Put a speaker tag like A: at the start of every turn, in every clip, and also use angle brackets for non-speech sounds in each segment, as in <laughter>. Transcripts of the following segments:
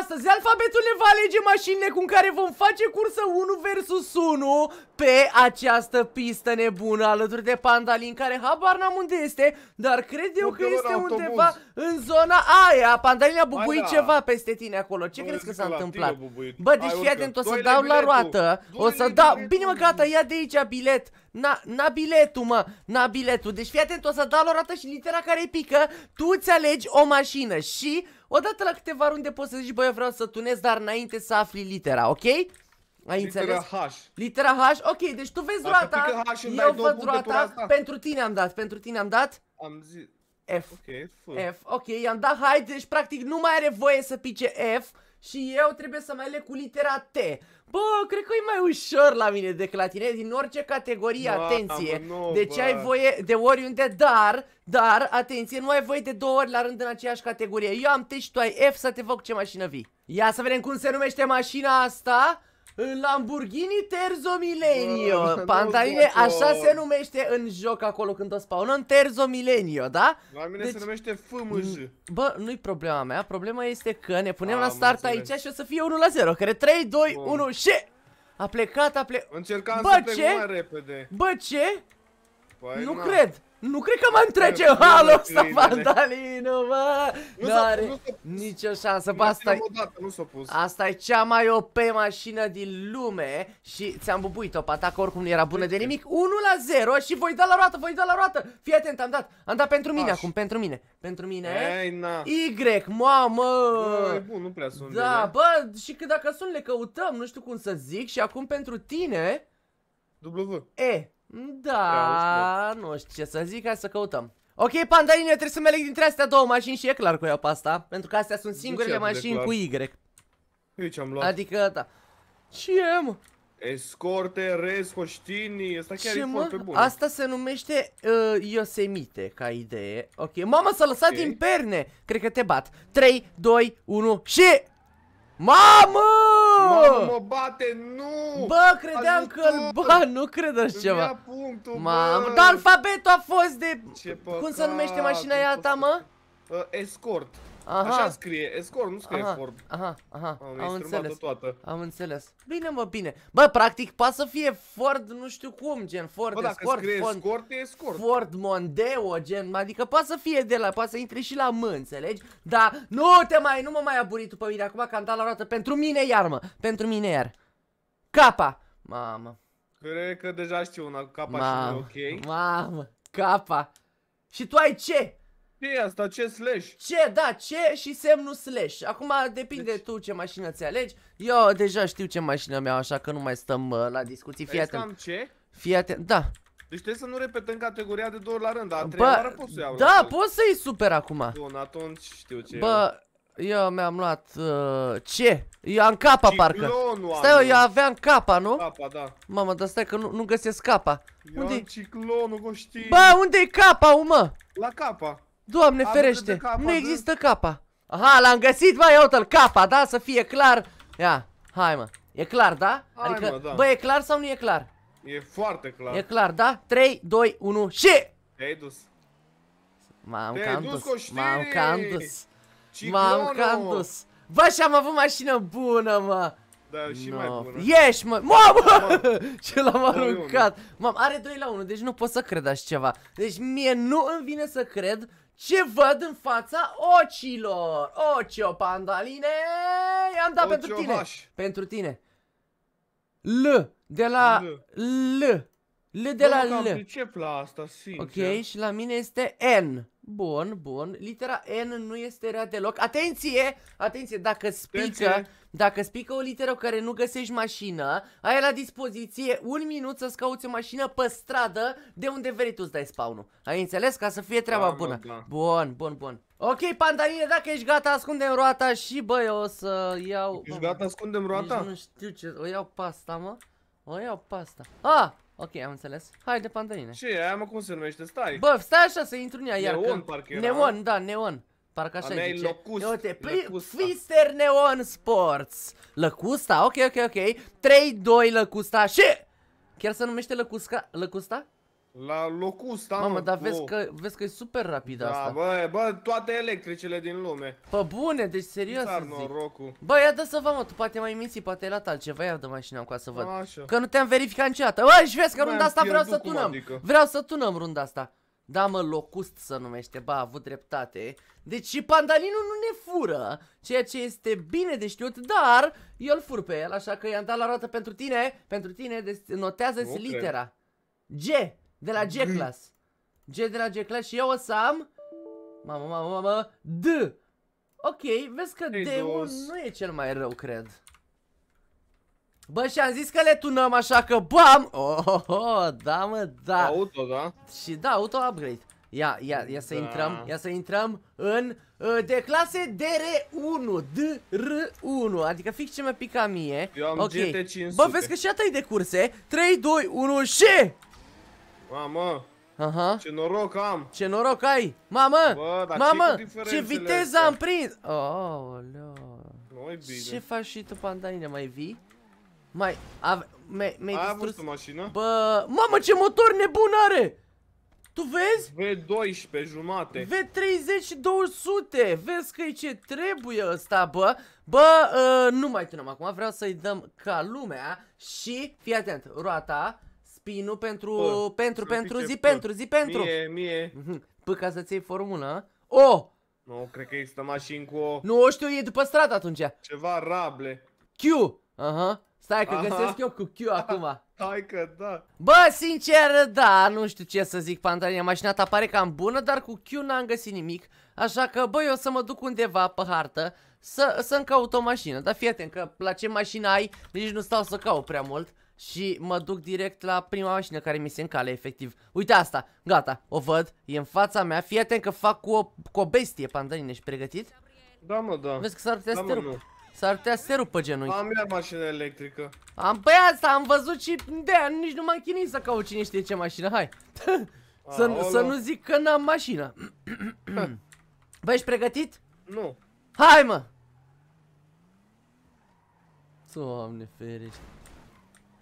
A: Astăzi, alfabetul ne va alege mașinile cu care vom face cursă 1 versus 1 pe această pistă nebună alături de Pandalin, care habar n-am unde este, dar cred eu că este undeva în zona aia. Pandalin a bubuit da. ceva peste tine acolo. Ce crezi că s-a întâmplat? Bă, deci fii atent, o să dau la roată. O să dau... Bine mă, gata, ia de aici bilet. Na, na biletul, mă, na biletul Deci fii atent, o să dau la roată și litera care pică Tu îți alegi o mașină și Odată la câteva runde poți să zici, băi, eu vreau să tunez, dar înainte să afli litera, ok? Ai litera înțeles? H. Litera H. Ok, deci tu vezi roata, eu văd roata, pentru tine am dat, pentru tine am dat.
B: Am zis. F. Ok, F.
A: F. Ok, i-am dat H. deci practic nu mai are voie să pice F și eu trebuie să mai le cu litera T. Bă, cred că e mai ușor la mine decât la tine, din orice categorie, atenție. Nu, deci bă. ai voie de oriunde, dar, dar, atenție, nu ai voie de două ori la rând în aceeași categorie. Eu am T și tu ai F să te fac ce mașină vii. Ia să vedem cum se numește mașina asta. Lamborghini Terzo Milenio. Pantarine, așa se numește în joc acolo când o spawnă În Terzo Milenio, da?
B: La mine deci, se numește FMJ.
A: Bă, nu-i problema mea, problema este că ne punem A, la start aici și o să fie 1 la 0, care 3, 2, Bun. 1 și... A plecat, a plecat... Încercam bă, să plec ce? mai
B: repede.
A: Bă, ce?
B: Păi nu na. cred.
A: Nu cred că mă întrece halul ăsta Vandalino, mă! Nu are nicio șansă, bă, asta e... Asta e cea mai OP mașină din lume și ți-am bubuit-o pata atac, oricum nu era bună de nimic. 1 la 0 și voi da la roată, voi da la roată! Fii atent, am dat, am dat pentru mine acum, pentru mine, pentru mine. Y, mamă! Bun, nu
B: prea sunt Da,
A: bă, și că dacă sunt le căutăm, nu știu cum să zic, și acum pentru tine... W. E. Da, nu știu ce să zic, hai să căutăm. Ok, pandaline, trebuie să merg dintre astea două mașini și e clar cu ea pe asta, pentru că astea sunt singurele mașini cu Y. Aici deci am luat? Adică, da. Ce e, mă? Escorte,
B: res, hoștini, asta chiar ce, e mă? foarte bun. Asta
A: se numește uh, Yosemite, ca idee. Ok, mamă, s-a lăsat okay. din perne! Cred că te bat. 3, 2, 1 și... Mamă! Mamă, mă
B: bate, nu! Bă, credeam că bă, nu cred așa ceva.
A: punctul, Mamă, dar alfabetul a fost de... Ce păcat, cum se numește mașina aia ta, mă?
B: Uh, escort. Aha. Așa scrie, escort, nu scrie aha, Ford.
A: Aha, aha, am, am înțeles. Toată. Am înțeles. Bine, mă, bine. Bă, practic, poate să fie Ford, nu știu cum, gen Ford Bă, dacă escort, scrie Ford, escort, e escort. Ford Mondeo, gen, adică poate să fie de la, poate să intre și la M, înțelegi? Dar nu te mai, nu mă mai aburi tu pe mine, acum că am dat la roată, pentru mine iar, mă, pentru mine iar. Capa. Mamă.
B: Cred că deja știu una, capa Mamă. și ok.
A: Mamă, capa. Și tu ai ce? ce asta? Ce slash? Ce, da, ce și semnul slash. Acum depinde deci... tu ce mașină ți alegi. Eu deja știu ce mașină mi așa că nu mai stăm uh, la discuții. Fii păi atent. ce? Fii atent, da.
B: Deci trebuie să nu repetăm categoria de două la rând, dar treia oară să iau. Da,
A: poți să-i super acum.
B: Bun, atunci știu ce Bă,
A: eu mi-am luat uh, ce? Eu am capa parcă. Stai, eu, eu aveam capa, nu? Capa, da. Mamă, dar stai că nu, nu găsesc capa. Eu unde am
B: ciclonul, Costin. Bă, unde e capa,
A: mă? La capa. Doamne am ferește, capa, nu există capa. Aha, l-am găsit, bă, iau uite-l, capa, da? Să fie clar. Ia, hai mă. E clar, da? Hai, adică, mă, da. bă, e clar sau nu e clar?
B: E foarte clar. E
A: clar, da? 3, 2, 1 și... Te-ai dus. M-am cam dus, m-am cam dus. M-am cam dus. Bă, și am avut mașină bună, mă. Da, și no. mai bună. Ești, mă. Mamă! Da, <laughs> Ce l-am aruncat. Mam, are 2 la 1, deci nu pot să cred așa ceva. Deci mie nu îmi vine să cred ce văd în fața ocilor? Ocio, pandaline! I-am dat pentru tine. Pentru tine. L. De la L. L, L de la L. la asta, sincer. Ok, și la mine este N. Bun, bun. Litera N nu este rea deloc. Atenție! Atenție, dacă spică... Atenție. Dacă spică o literă care nu găsești mașină, ai la dispoziție un minut să-ți cauți o mașină pe stradă de unde vrei tu să dai spawn-ul. Ai înțeles? Ca să fie treaba da, bună. Da. Bun, bun, bun. Ok, Pandaline, dacă ești gata, ascundem roata și băi, o să iau... Ești gata, ascundem roata? Nici nu știu ce... O iau pasta, mă. O iau pasta. Ah! Ok, am înțeles. Haide, Pandaline. Ce e aia, mă, cum se numește? Stai. Bă, stai așa să intru în ea iar. Neon, că... parcă era. Neon, da, neon. Parcă așa zice. Locust, Ia uite, Twister Neon Sports. Lăcusta, ok, ok, ok. 3-2 Lăcusta și... Chiar se numește Lăcusca? Lăcusta? La locusta, Mamă, mă, dar vezi că, vezi că e super rapid da, asta. Bă, bă, toate electricele din lume. Pă bune, deci serios Dar norocul. Bă, ia dă să vă, mă, tu poate mai minții, poate ai luat altceva, ia de mașina cu să văd. A, așa. Că nu te-am verificat niciodată. Bă, și vezi că runda asta vreau să tunăm. Adică. Vreau să tunăm runda asta. Da, mă, locust să numește, ba, a avut dreptate. Deci și pandalinul nu ne fură, ceea ce este bine de știut, dar eu îl fur pe el, așa că i-am dat la roată pentru tine, pentru tine, notează-ți okay. litera. G, de la G-Class. G de la G-Class și eu o să am... Mamă, mamă, mamă, D. Ok, vezi că D-ul nu e cel mai rău, cred. Bă, și-am zis că le tunăm așa că BAM! Oh, oh, oh, oh da mă, da. Auto, da? Și da, auto-upgrade. Ia, ia, ia să da. intrăm, ia să intrăm în uh, de clase DR1, DR1, adică fix ce mi-a picat mie. Eu am okay. GT500. Bă, vezi că și atâi de curse. 3, 2, 1 și! Mamă! Aha. Ce noroc am! Ce noroc ai! Mamă! Bă, Mamă! Ce viteză astea? am prins! Oh, no. Ce faci și tu, pandaine mai vii? Mai, ave, mi-ai distrus... avut o mașină? Bă, mamă ce motor nebun are! Tu vezi? V12 jumate V30 și 200 Vezi că e ce trebuie ăsta, bă Bă, uh, nu mai tunăm acum Vreau să-i dăm ca lumea Și, fii atent, roata Spinul pentru, bă, pentru, pentru, zi, pentru, zi, pentru Mie, mie Bă, mhm. ca să-ți iei formulă Oh! Nu, cred că există mașini cu o... Nu, o știu, e după stradă atunci Ceva rable Q Aha Stai că Aha. găsesc eu cu Q acum. Hai că da. Bă, sincer, da, nu știu ce să zic, Pantalina. Mașina ta pare cam bună, dar cu Q n-am găsit nimic. Așa că, bă, eu să mă duc undeva pe hartă să, să-mi caut o mașină. Dar fii atent că la ce mașină ai, nici nu stau să caut prea mult. Și mă duc direct la prima mașină care mi se încale, efectiv. Uite asta, gata, o văd, e în fața mea. Fii atent că fac cu o, cu o bestie, Pantalina. Ești pregătit? Da, mă, da. Vezi că s-ar putea da, să te mă, da. S-ar putea să te rupă genunchi. Am eu mașină electrică. Am pe asta, am văzut și de -aia, nici nu m-am chinit să caut cine știe ce mașină, hai. <laughs> să, să nu zic că n-am mașină. <clears throat> Bă, ești pregătit? Nu. Hai, mă! Doamne ferici.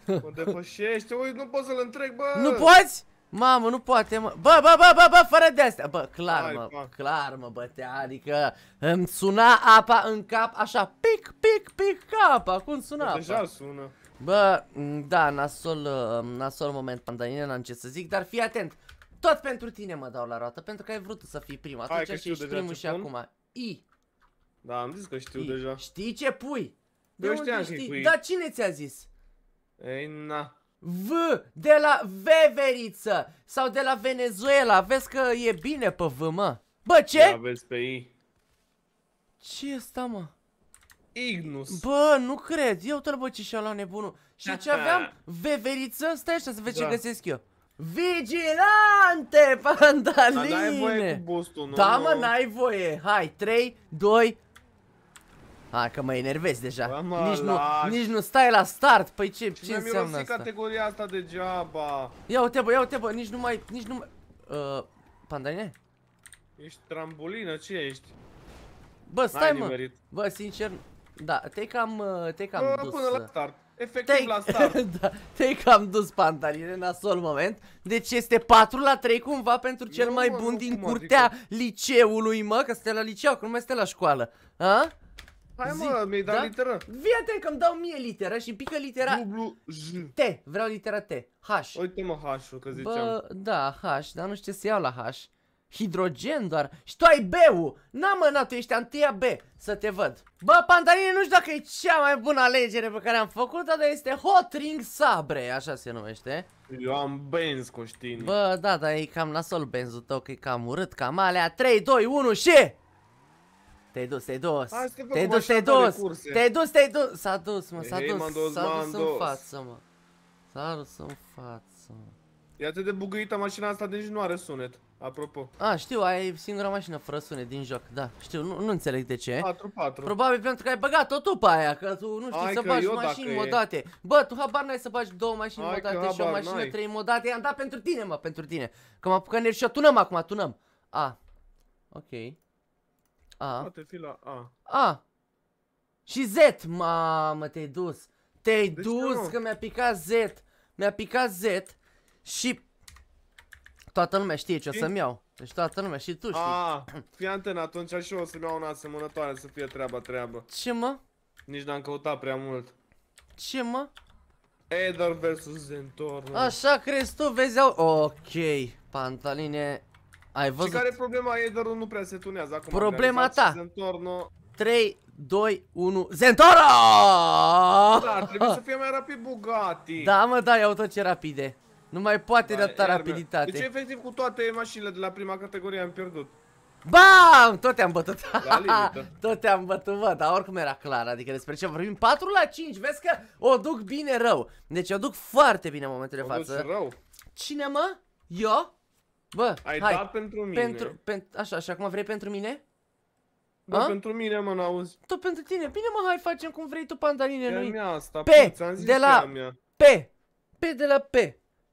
A: Mă depășește,
B: ui, nu poți să-l întreg, bă! Nu poți?
A: Mamă, nu poate, mă. Bă, bă, bă, bă, bă, fără de astea. Bă, clar, Hai, mă, pa. clar, mă, bătea. Adică îmi suna apa în cap așa, pic, pic, pic, capa. Cum suna bă, apa? Deja sună. Bă, da, nasol, nasol moment, pandanine, n-am ce să zic, dar fii atent. Tot pentru tine mă dau la roată, pentru că ai vrut să fii prima. Atunci Hai, că ești primul și pun? acum. I. Da, am zis că știu I. deja. Știi ce pui?
B: De Eu unde știam știi? Dar
A: cine ți-a zis? Ei, na. V de la Veveriță sau de la Venezuela. Vezi că e bine pe V, mă. Bă, ce? Ia vezi pe I. Ce e asta, mă?
B: Ignus.
A: Bă, nu cred. Eu te bă, ce și-a luat nebunul. Și ce <laughs> aveam? Veveriță? Stai așa să vezi da. ce găsesc eu. Vigilante, pandaline! Da, n-ai voie cu boost-ul, nu? Da, mă, n-ai voie. Hai, 3, 2, 1. A, că mă enervezi deja. mă, nici, nu, nici nu stai la start. Păi ce, ce înseamnă asta? categoria asta degeaba. Ia uite, bă, ia uite, bă, nici nu mai, nici nu mai... Uh, pandaine? Ești trambulină, ce ești? Bă, stai, mă. Bă, sincer, da, te cam, ă, te cam bă, dus. Până la ă. start. Efectiv te la <laughs> start. da, te cam dus pantaline în asol moment. Deci este 4 la 3 cumva pentru cel nu, mai bun mă, din curtea adică? liceului, mă, că suntem la liceu, că nu mai suntem la școală. A?
B: Hai mă, mi-ai dat da?
A: literă. Vii că mi dau mie litera și pică litera Dublu J. T. Vreau litera T. H. Uite mă H-ul că ziceam. Bă, da, H, dar nu știu ce să iau la H. Hidrogen doar. Și tu ai B-ul. Na mă, na, tu ești întâia B. Să te văd. Bă, Pantanine, nu știu dacă e cea mai bună alegere pe care am făcut-o, dar este Hot Ring Sabre, așa se numește. Eu am benz, Coștini. Bă, da, dar e cam nasol benzul tău, că e cam urât, cam alea. 3, 2, 1 și... Te-ai dus, te-ai dus. Te-ai dus, te-ai dus. Te-ai dus, te-ai dus. S-a dus, mă, s-a dus. S-a dus în față, mă. S-a dus în față, mă.
B: E atât de bugăită mașina asta, deci nu are sunet.
A: Apropo. A, știu, ai singura mașină fără sunet din joc, da. Știu, nu, nu înțeleg de ce. 4-4. Probabil pentru că ai băgat-o tu pe aia, că tu nu știi Hai să bagi mașini modate. Bă, tu habar n-ai să bagi două mașini modate și o mașină trei modate. I-am dat pentru tine, mă, pentru tine. Că m-a apucat nervi și eu tunăm acum, tunăm. A, ok. A. Poate
B: fi la A.
A: A. Și Z, mamă, te-ai dus. Te-ai deci dus că mi-a picat Z. Mi-a picat Z și toată lumea știe ce o să-mi iau. Deci toată lumea și tu știi. A,
B: fii antena, atunci și eu o să-mi iau una asemănătoare să fie treaba treaba. Ce mă? Nici n-am căutat prea mult. Ce mă? Eder versus Zentorno.
A: Așa crezi tu, vezi, au... Ok, pantaline ai văzut? Și care
B: problema e, dar nu prea se tunează acum. Problema ta. Zentorno...
A: 3, 2, 1, Zentorno! Da, trebuie să
B: fie mai rapid Bugatti. Da,
A: mă, da, ia uite ce rapide. Nu mai poate da, de atâta rapiditate. Deci
B: efectiv cu toate mașinile de la prima categorie am pierdut.
A: Bam! Tot te-am bătut. <laughs> Tot te-am bătut, bă, dar oricum era clar, adică despre ce vorbim. 4 la 5, vezi că o duc bine rău. Deci o duc foarte bine în momentul de față. O duci rău. Cine, mă? Eu? Bă, Ai hai. dat pentru mine. Pentru, pen, așa, și acum vrei pentru mine? Da, A? pentru mine, mă, n-auzi. Tot pentru tine. Bine, mă, hai, facem cum vrei tu, pandaline. Nu-i... mea asta, P, păi, ți-am zis de la mea. P, P de la P.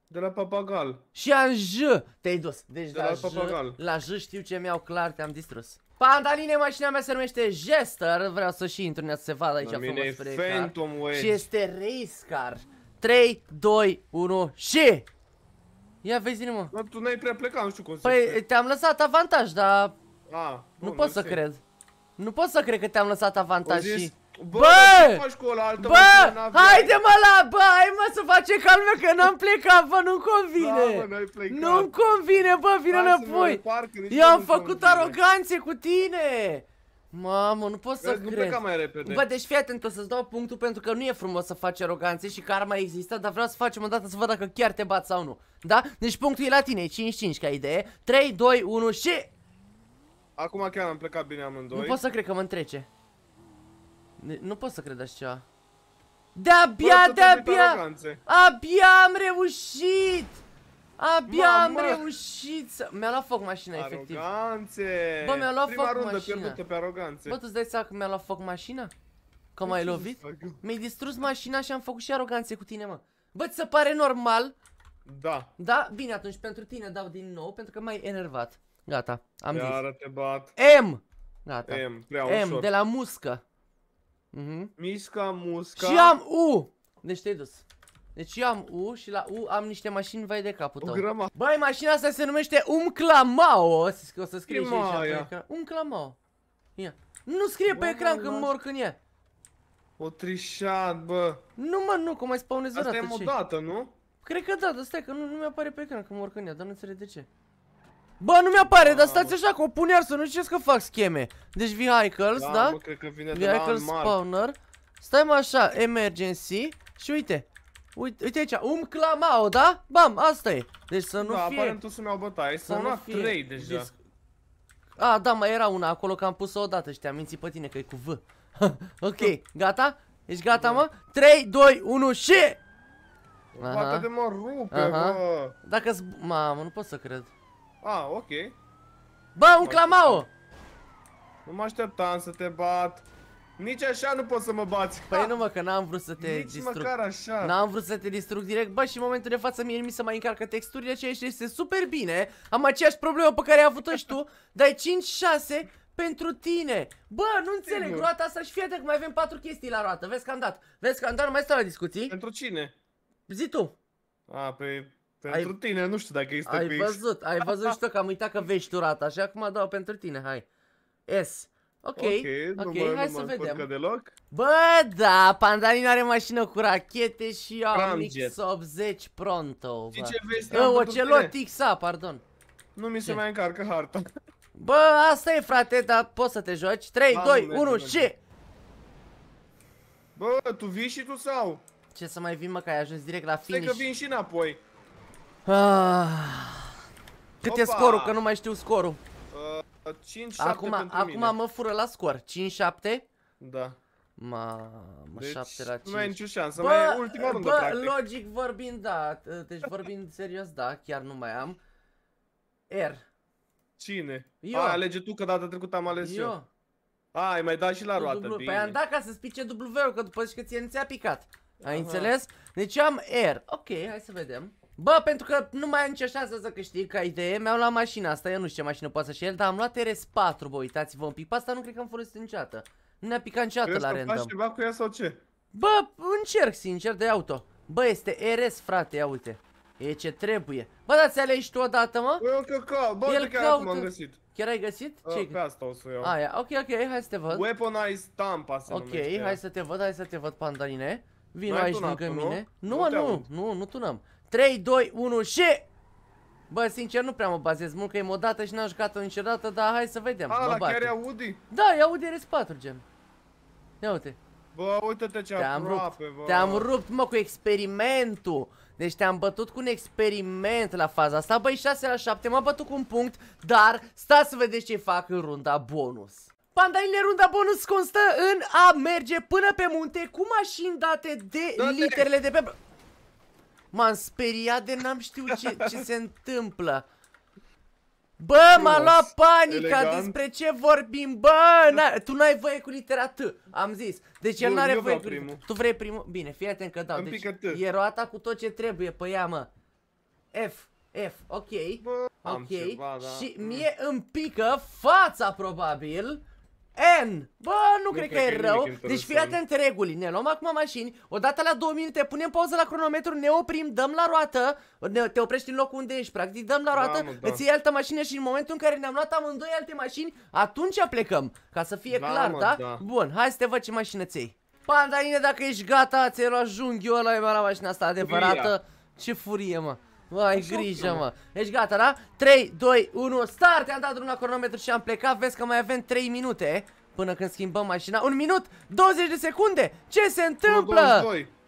A: De la papagal. Și am J, te-ai dus. Deci de la, la papagal. J, la J știu ce mi-au clar, te-am distrus. Pandaline, mașina mea se numește Jester, vreau să și intru, să se vadă aici La mine e Phantom Wedge. Și este race car. 3, 2, 1 și... Ia vezi-ne mă. Bă, tu n-ai prea plecat, nu știu cum Păi te-am lăsat avantaj, dar... A, bă, nu pot să cred. Nu pot să cred că te-am lăsat avantaj zis, și... Bă, bă, ce faci
B: cu ăla, altă bă, haide mă la,
A: bă, hai mă să facem calme că n-am plecat, bă, nu-mi da, convine.
B: Da, nu-mi
A: convine, bă, vine înapoi. Eu am făcut aroganțe cu tine. Mamă, nu pot să Vezi, cred. Nu mai repede. Bă, deci fii atent, o să-ți dau punctul pentru că nu e frumos să faci aroganțe și karma există, dar vreau să facem o dată să văd dacă chiar te bat sau nu. Da? Deci punctul e la tine, 5-5 ca idee. 3, 2, 1 și... Acum chiar am plecat bine amândoi. Nu pot să cred că mă întrece. Nu pot să cred așa ceva. De-abia, de-abia, abia am reușit! Abia Mama. am reușit să... Mi-a luat foc mașina, aroganțe. efectiv. Aroganțe! Bă, mi-a luat Prima foc rundă mașina. pierdută pe aroganțe. Bă, tu-ți dai seama că mi-a luat foc mașina? Că m-ai lovit? Mi-ai distrus mașina și am făcut și aroganțe cu tine, mă. Bă, ți se pare normal? Da. Da? Bine, atunci pentru tine dau din nou, pentru că m-ai enervat. Gata, am Iară zis. Iară te bat. M! Gata. M, prea M, ușor. de la muscă. Mm -hmm. Misca, musca. Și am U! Deci te-ai dus. Deci eu am U și la U am niște mașini vai de capul tău. Băi, mașina asta se numește Umclamao. O să scrie și aici pe Umclamao. Ia. Nu scrie pe ecran când mor când e. O trișat, bă. Nu, mă, nu, cum mai spawnez odată. Asta e dată, nu? Cred că da, dar stai că nu, nu mi-apare pe ecran când mor când e, dar nu înțeleg de ce. Bă, nu mi-apare, dar stați așa, că o pun iar să nu știți că fac scheme. Deci vehicles, da? da? Mă, cred că vine vehicles de la spawner. Stai mă așa, emergency și uite, Uite, uite aici, um clamao, da? Bam, asta e. Deci să nu da, fie... Da, tu
B: să-mi iau bătaie, să nu fie... 3 deja. Disc...
A: A, da, mai era una acolo că am pus-o odată și te-am mințit pe tine că e cu V. <laughs> ok, gata? Ești gata, da. mă? 3, 2, 1 și... Aha. Poate de mă rupe, Aha. bă. Dacă -s... Mamă, nu pot să cred.
B: A, ok. Bă,
A: un clamao! Nu mă așteptam să te bat. Nici așa nu poți să mă bați Păi nu mă, că n-am vrut să te Nici distrug măcar așa N-am vrut să te distrug direct Bă, și în momentul de față mie mi se mai încarcă texturile ceea ce este super bine Am aceeași problemă pe care ai avut-o și tu Dai 5-6 pentru tine Bă, nu înțeleg Sigur. roata asta și fii atent că mai avem 4 chestii la roată Vezi că am dat Vezi că am dat, nu mai stau la discuții Pentru cine? Zi tu A, pe... Pentru ai, tine, nu știu dacă este Ai fix. văzut, ai văzut și tu că am uitat că vești tu roata Așa acum dau pentru tine, hai S Ok, ok, okay. Mă, hai să vedem. deloc? Bă, da, Pandanin are mașină cu rachete și eu am X80 pronto. Și ce veste am Ocelot XA, pardon. Nu mi se ce? mai încarcă harta. Bă, asta e frate, dar poți să te joci. 3, Mamă, 2, 1 și... Bă, tu vii și tu sau? Ce să mai vin mă, că ai ajuns direct la finish. Stai că vin și înapoi. Ah. Cât Opa. e scorul, că nu mai știu scorul. 5-7 acum, acum mine. mă fură la scor. 5-7? Da. Ma, mă deci, 7 la 5. Nu ai nicio șansă, bă, mai e ultima rundă, bă, practic. logic vorbind, da. Deci vorbind serios, da, chiar nu mai am. R.
B: Cine? Eu. A, alege tu, că data trecută am ales eu. eu. A, ai mai dat și la roată, păi bine. Păi am dat
A: ca să-ți pice W-ul, că după zici că ție nu ți-a picat. Ai Aha. înțeles? Deci eu am R. Ok, hai să vedem. Bă, pentru că nu mai am nicio șansă să câștig ca idee, mi-am luat mașina asta, eu nu știu ce mașină poate să-și el, dar am luat RS4, bă, uitați-vă un pic, pe asta nu cred că am folosit niciodată. Nu ne-a picat niciodată la random. Crezi ceva cu ea sau ce? Bă, încerc sincer de auto. Bă, este RS, frate, ia uite. E ce trebuie. Bă, da ți-alegi tu odată, mă? Păi, eu că ca, bă, El chiar caută... acum am găsit. Chiar ai găsit? Ă, ce uh, pe asta o să iau. Aia, ok, ok, hai să te văd. Weaponize tampa se Ok, hai să te văd, hai să te văd, pandaline. Vino aici lângă mine. Nu, nu, nu, nu tunăm. 3, 2, 1 și... Bă, sincer, nu prea mă bazez mult, că e modată și n-am jucat-o niciodată, dar hai să vedem. A, mă chiar e Audi? Da, e Audi RS4, gen. Ia uite. Bă, uite-te ce te -am aproape, rupt. bă. Te-am rupt, mă, cu experimentul. Deci te-am bătut cu un experiment la faza asta. Băi, 6 la 7, m-am bătut cu un punct, dar stați să vedeți ce fac în runda bonus. Pandaile runda bonus constă în a merge până pe munte cu mașini date de literele de pe... M-am speriat de n-am știut ce, ce se întâmplă. Bă, m-a luat panica, elegant. despre ce vorbim, bă, tu n-ai voie cu litera T, am zis. Deci el n-are voie cu primul. Tu vrei primul? Bine, fii atent că dau, deci e roata cu tot ce trebuie pe ea, mă. F, F, ok, bă, ok, ceva, da. și mm. mie îmi pică fața, probabil. N! Bă, nu, nu cred, cred că, că e rău. Deci fii atent reguli. Ne luăm acum mașini, odată la 2 minute punem pauză la cronometru, ne oprim, dăm la roată, ne, te oprești în locul unde ești, practic, dăm la da, roată, da, mă, da. îți iei altă mașină și în momentul în care ne-am luat amândoi alte mașini, atunci plecăm. Ca să fie da, clar, mă, da? da? Bun, hai să te văd ce mașină ți Pandaline, dacă ești gata, ți-ai luat junghiul ăla, e la mașina asta adevărată. Furia. Ce furie, mă. Mai ai grijă, mă. Ești gata, da? 3, 2, 1, start! Am dat drumul la cronometru și am plecat. Vezi că mai avem 3 minute până când schimbăm mașina. Un minut, 20 de secunde! Ce se întâmplă?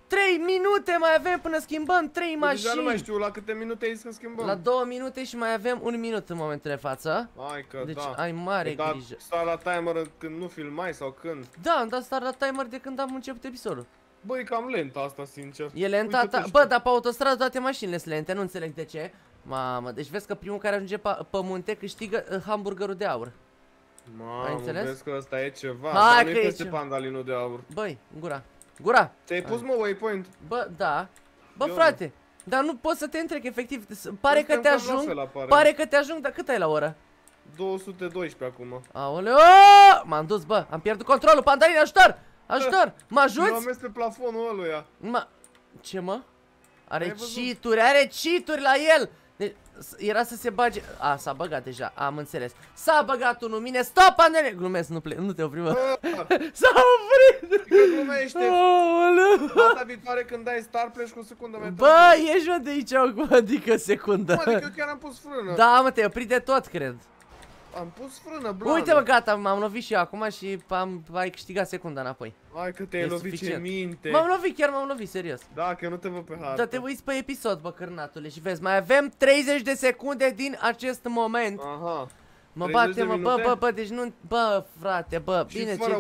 A: 3 minute mai avem până schimbăm 3 mașini. Păi deja nu mai știu la câte minute ai să schimbăm. La 2 minute și mai avem 1 minut în momentul de față. Hai că deci da. ai mare grijă. da, start la timer când nu filmai sau când? Da, am dat start la timer de când am început episodul. Băi, cam lenta asta, sincer. E lenta ta... Deci bă, dar pe autostradă toate mașinile sunt lente, nu înțeleg de ce. Mamă, deci vezi că primul care ajunge pe, pe munte câștigă uh, hamburgerul de aur.
B: Mamă, vezi că ăsta e ceva, Hai, dar nu este peste pandalinul de aur.
A: Băi, gura. Gura! Te-ai pus, mă, waypoint? Bă, da. Bă, Eu frate, nu. dar nu pot să te întrec, efectiv. Pare că te ajung, pare că te ajung, dar cât ai la oră? 212 acum. Aoleo! M-am dus, bă, am pierdut controlul, pandalin, ajutor! Ajutor! Mă ajuți? Nu am pe plafonul ăluia. Ma... Ce mă? Are cheat are cheat la el! Deci, era să se bage... A, s-a băgat deja, am înțeles. S-a băgat unul mine, stop, Andrei! Glumesc, nu, nu te opri, <laughs> S-a oprit! Glumește!
B: viitoare când dai start, pleci cu o secundă mai Bă, ieși,
A: mă, de aici, <laughs> adică secundă. Mă, adică eu chiar am pus frână. Da, mă, te-ai oprit de tot, cred am pus frână, blană. Uite mă, gata, m-am lovit și eu acum și am, ai câștigat secunda înapoi. Hai că te-ai lovit suficient. ce minte. M-am lovit, chiar m-am lovit, serios. Da, că nu te văd pe hartă. Dar te uiți pe episod, bă, cârnatule și vezi, mai avem 30 de secunde din acest moment. Aha. Mă bate, mă, bă, bă, bă, deci nu, bă, frate, bă, și bine, ce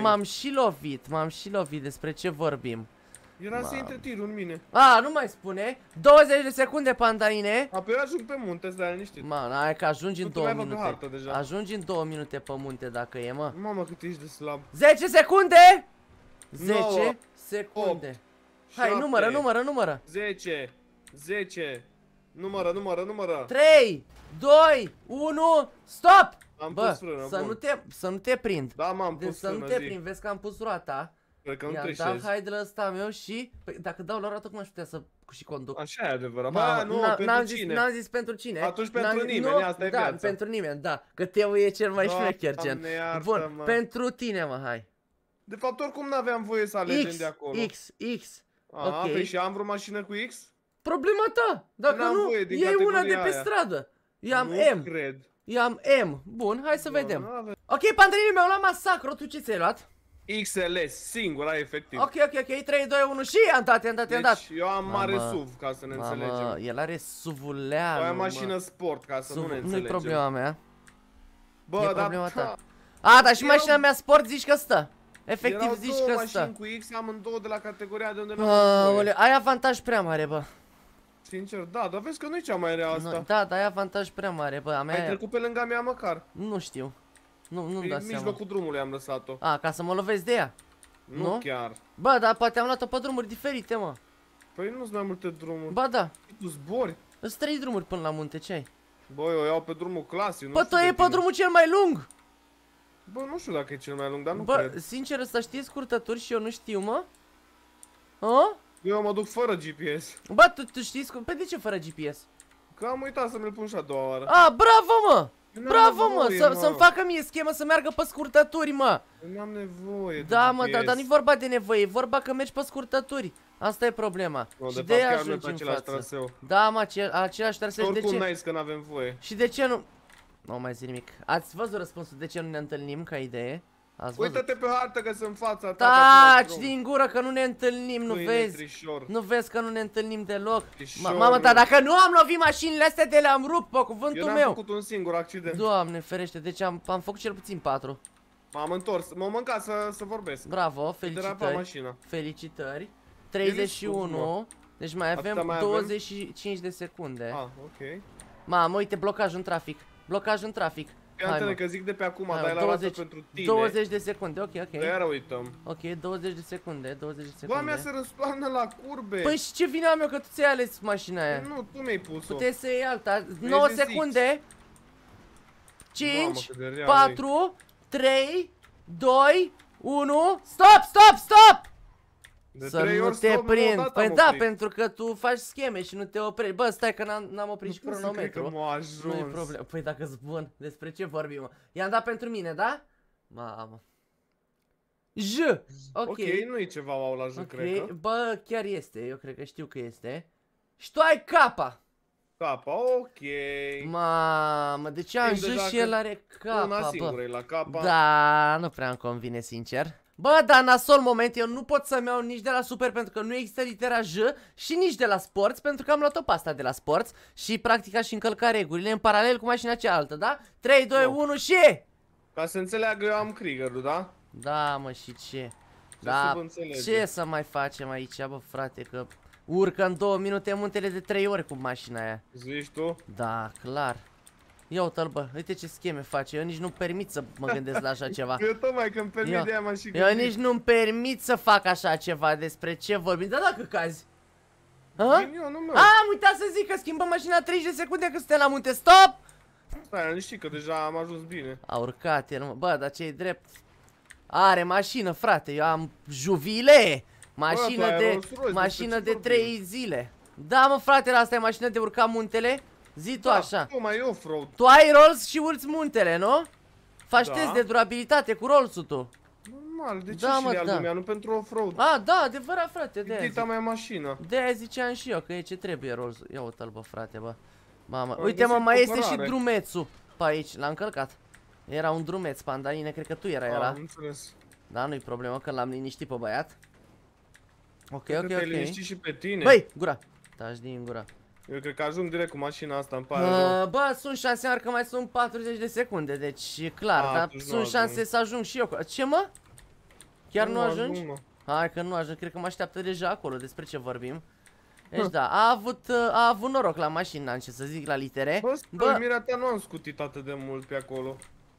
A: m-am și lovit, m-am și lovit, despre ce vorbim. Era să intre tirul în mine. A, nu mai spune. 20 de secunde, pandaine. Apoi eu ajung pe munte, stai liniștit. Ma, hai că ajungi în 2 minute. Deja. Ajungi în 2 minute pe munte dacă e, mă. Mamă, cât ești de slab. 10 secunde! 10 9, secunde. 8, hai, 7, numără, numără, numără. 10, 10, numără, numără, numără. 3, 2, 1, stop! Am Bă, pus frână, să, bun. nu te, să nu te prind. Da, m-am deci pus frână, Să nu te prind, vezi că am pus roata. Cred că nu I-am dat haidele ăsta meu și... Păi, dacă dau la atunci cum aș putea să și conduc. Așa e adevărat. Ba, nu, pentru cine? N-am zis pentru cine. Atunci pentru nimeni, asta e da, pentru nimeni, da. Că Teo e cel mai șmecher, gen. Bun, pentru tine, mă, hai.
B: De fapt, oricum n-aveam
A: voie să alegem de acolo. X, X. A, okay. păi și am
B: vreo mașină cu
A: X? Problema ta. Dacă nu, e una de pe stradă. i am M. cred. i am M. Bun, hai să vedem. Ok, Pantelini, mi-au luat masacru. Tu ce ți-ai luat?
B: XLS, singura efectiv.
A: Ok, ok, ok, 3, 2, 1 și i-am dat, i-am dat, i-am deci dat. Deci
B: eu am Mama. mare SUV, ca să ne Mama. înțelegem.
A: el are SUV-uleanul, Ai păi, mașină sport, ca să SUV... nu ne înțelegem. Nu-i problema mea. Bă, e problema ta. Da. A, dar și eu... mașina mea sport zici că stă. Efectiv Erau zici că stă. Erau
B: cu X, am două de la categoria de unde nu am
A: Ai avantaj prea mare, bă. Sincer, da, dar vezi că nu i cea mai rea asta. No, da, dar ai avantaj prea mare, bă, a mea... Ai trecut
B: pe lângă a mea măcar. Nu
A: știu. Nu, nu-mi dau seama. În mijlocul drumului am lăsat-o. A, ca să mă lovesc de ea. Nu, nu chiar. Bă, dar poate am luat-o pe drumuri diferite, mă. Păi nu sunt mai multe drumuri. Ba, da. Tu zbori. Sunt trei drumuri până la munte, ce ai?
B: Bă, eu iau pe drumul clasic, nu Bă, păi tu e pe drumul
A: cel mai lung! Bă, nu știu dacă e cel mai lung, dar nu Bă, cred. sincer, să știi scurtături și eu nu știu, mă? A? Eu mă duc fără GPS. Bă, tu, tu știi cum? Pe păi de
B: ce fără GPS? Că am uitat să mi-l pun și a doua oară. A, bravo, mă! Bravo, mă, să, mi facă
A: mie schemă să meargă pe scurtături, mă. Nu am nevoie. Da, mă, da, dar nu-i vorba de nevoie, e vorba că mergi pe scurtături. Asta e problema. și de, aia ajungi în față. Da, mă, același traseu. Oricum de ce... zis că n-avem voie. Și de ce nu... Nu mai zic nimic. Ați văzut răspunsul de ce nu ne întâlnim ca idee? Uită-te
B: pe hartă că sunt fața ta Taci din
A: gură că nu ne întâlnim, nu vezi Nu vezi că nu ne întâlnim deloc Mamă ta, dacă nu am lovit mașinile astea de le-am rupt pe cuvântul meu Eu n-am făcut un singur accident Doamne ferește, deci am, am făcut cel puțin patru M-am întors, m-am mâncat să, să vorbesc Bravo, felicitări Felicitări 31 Deci mai avem 25 de secunde Ah, ok Mamă, uite, blocaj în trafic Blocaj în trafic Antene, că zic de pe acum, hai, dai la rață pentru tine. 20 de secunde, ok, ok. Iar uităm. Ok, 20 de secunde, 20 de secunde. Doamnea se răstoarnă la curbe. Păi și ce vine am eu că tu ți-ai ales mașina aia? Nu, tu mi-ai pus-o. Puteți să iei alta. 9 păi secunde. 5, 4, 3, 2, 1. Stop, stop, stop! De să nu te prind. Păi da, oprit. pentru că tu faci scheme și nu te oprești. Bă, stai că n-am oprit nu și cronometru. Nu e problemă. Păi dacă zbun, despre ce vorbim? I-am dat pentru mine, da? Mamă. J. Ok. Ok, nu e ceva wow la J, okay. cred că. Bă, chiar este. Eu cred că știu că este. Și tu ai capa. Capa, ok. Mamă, de ce am J și el are capa, Una singură bă. e la capa. Da, nu prea îmi convine, sincer. Bă, dar nasol moment, eu nu pot să-mi iau nici de la super pentru că nu există litera J și nici de la sports pentru că am luat-o pasta de la sports și practica și încălca regulile în paralel cu mașina cealaltă, da? 3, 2, no. 1 și... Ca să înțeleagă eu am krieger da? Da, mă, și ce?
B: Da, ce
A: să mai facem aici, bă, frate, că urcă în două minute muntele de trei ori cu mașina aia. Zici tu? Da, clar. Ia o l uite ce scheme face, eu nici nu permit să mă gândesc la așa <laughs> ceva Eu tocmai că îmi permit eu, de aia și Eu nici nu-mi permit să fac așa ceva, despre ce vorbim, dar dacă cazi Ha?
B: Eu, nu A, am
A: uitat să zic că schimbăm mașina 30 de secunde când suntem la munte, stop! Stai, da, nu știi că deja am ajuns bine A urcat el, bă, dar ce-i drept Are mașină, frate, eu am juvile Mașină bă, de, mașină de 3 zile Da, mă, frate, asta e mașină de urca muntele Zi tu da, așa. Nu mai off-road. Tu ai rolls și urți muntele, nu? Faci da. test de durabilitate cu rolls-ul tu. Normal, de da, ce da, și mă, da. lumea, nu pentru off-road? A, da, adevărat, frate, de Dita mea mașină. De aia ziceam și eu că e ce trebuie rolls -ul. Ia o talbă, frate, bă. Mamă, Am uite mă, mai este și drumețul pe aici, l-am călcat. Era un drumeț, pandaline, cred că tu erai era. Da, nu-i problemă că l-am liniștit pe băiat. Ok, ok, ok. Te și pe tine. Băi, gura. Taci din gura. Eu cred că ajung direct cu mașina asta, îmi pare uh, Bă, sunt șanse mari că mai sunt 40 de secunde, deci e clar, A, dar sunt șanse ajung. să ajung și eu cu... Ce mă? Chiar nu, nu ajungi? Ajung, Hai că nu ajung, cred că mă așteaptă deja acolo, despre ce vorbim. Deci da, a avut, uh, a avut noroc la mașină, ce să zic, la litere. Bă, bă mira ta nu am scutit atât de mult pe acolo.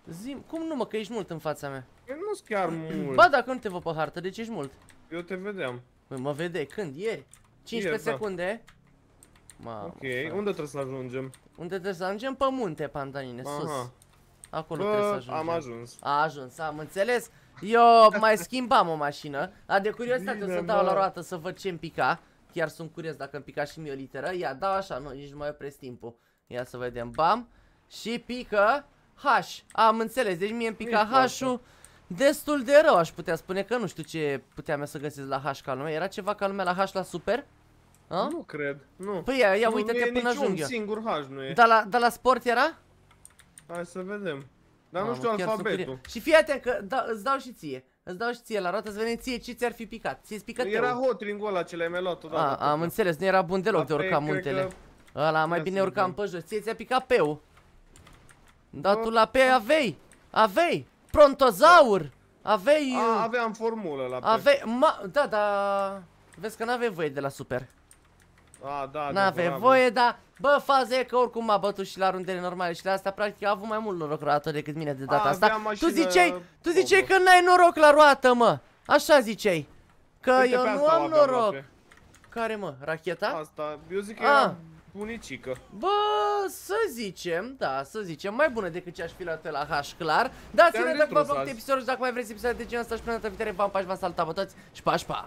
A: Zim, cum nu mă, că ești mult în fața mea. Eu păi nu sunt chiar mult. Ba, dacă nu te văd pe hartă, deci ești mult. Eu te vedeam. Bă, păi mă vede când? Ieri? 15 Ieri, da. secunde. Da. Mamă, ok, frate. unde trebuie să ajungem? Unde trebuie să ajungem? Pe munte, Pantanine, Aha. sus. Acolo Bă, trebuie să ajungem. am ajuns. A ajuns, am înțeles. Eu mai schimbam o mașină. A, de curiozitate Bine, o să dau la roată să văd ce-mi pica. Chiar sunt curios dacă îmi pica și mie o literă. Ia, dau așa, nu, nici nu mai opresc timpul. Ia să vedem, bam. Și pică H. Am înțeles, deci mie îmi pica H-ul. Destul de rău, aș putea spune că nu știu ce puteam să găsesc la H ca lumea. Era ceva ca lumea la H la super? A? Nu cred, nu. Păi ia, ia uite-te până ajung eu. singur H nu e. Dar la, da la sport era? Hai să vedem.
B: Dar Mamă, nu știu alfabetul.
A: Și fii atent că da, îți dau și ție. Îți dau și ție la roată, să vedem ție ce ți-ar fi picat. Ți-ai picat Era hotring-ul
B: ăla ce l-ai mai luat odată.
A: A, am înțeles, nu era bun deloc de urca muntele. Că... Ăla, mai bine urcam pe jos. Ție ți-a picat peu. Dar tu la pe avei. Avei. Prontozaur. Avei... A, uh, aveam formulă la pe. Avei... Ma... Da, da... Vezi că n-aveai voie de la super. A, da, da N-avea voie, dar Bă, faza e că oricum m-a bătut și la rundele normale și la asta practic a avut mai mult noroc roată decât mine de data a, asta. Tu ziceai, tu ziceai că n-ai noroc la roată, mă. Așa ziceai. Că Uite eu nu am noroc. Aproape. Care, mă? Racheta? Asta, eu zic că ah. a. bunicică. Bă, să zicem, da, să zicem, mai bună decât ce aș fi la la H, clar. Dați-ne dacă v-a episodul și dacă mai vreți episodul de genul ăsta și până data viitoare, v-am pași, v-am salutat pe toți și pa, pa!